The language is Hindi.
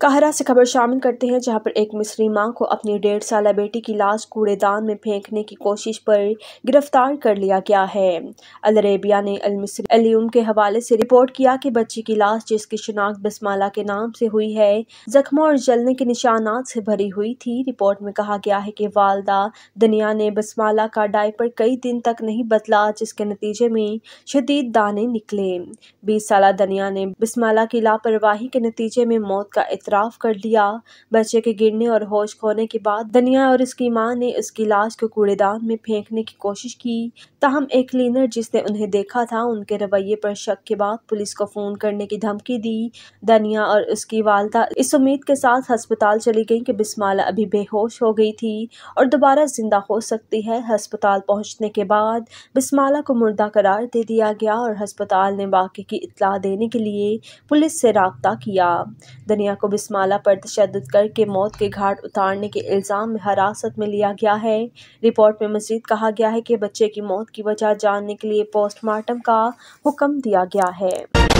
काहरा से खबर शामिल करते हैं जहां पर एक मिस्री मां को अपनी डेढ़ साल बेटी की लाश कूड़ेदान में फेंकने की कोशिश पर गिरफ्तार कर लिया गया है अरेबिया ने मिस्री अलीम के हवाले से रिपोर्ट किया कि बच्ची की लाश जिसकी शिनाख्त बसमाला के नाम से हुई है जख्मों और जलने के निशानात से भरी हुई थी रिपोर्ट में कहा गया है कि वालदा दनिया ने बसमाला का डायपर कई दिन तक नहीं बदला जिसके नतीजे में शदीद दाने निकले बीस साल दनिया ने बिस्माला की लापरवाही के नतीजे में मौत का इतराफ़ कर लिया बच्चे के गिरने और होश खोने के बाद दनिया और उसकी माँ ने उसकी लाश को कूड़ेदान में फेंकने की कोशिश की तहम एक क्लीनर जिसने उन्हें देखा था उनके रवैये पर शक के बाद पुलिस को फ़ोन करने की धमकी दी दनिया और उसकी वालदा इस उम्मीद के साथ हस्पताल चली गई कि बिस्माला अभी बेहोश हो गई थी और दोबारा जिंदा हो सकती है हस्पताल पहुंचने के बाद बिस्माला को मुर्दा करार दे दिया गया और हस्पताल ने बाकी की इतला देने के लिए पुलिस से रबता किया दनिया को बिस्माला पर तशद करके मौत के घाट उतारने के इल्ज़ाम में हिरासत में लिया गया है रिपोर्ट में मजीद कहा गया है कि बच्चे की मौत की वजह जानने के लिए पोस्टमार्टम का हुक्म दिया गया है